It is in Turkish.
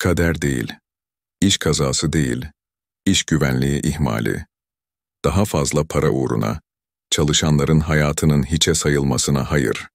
kader değil, iş kazası değil, iş güvenliği ihmali, daha fazla para uğruna, çalışanların hayatının hiçe sayılmasına hayır.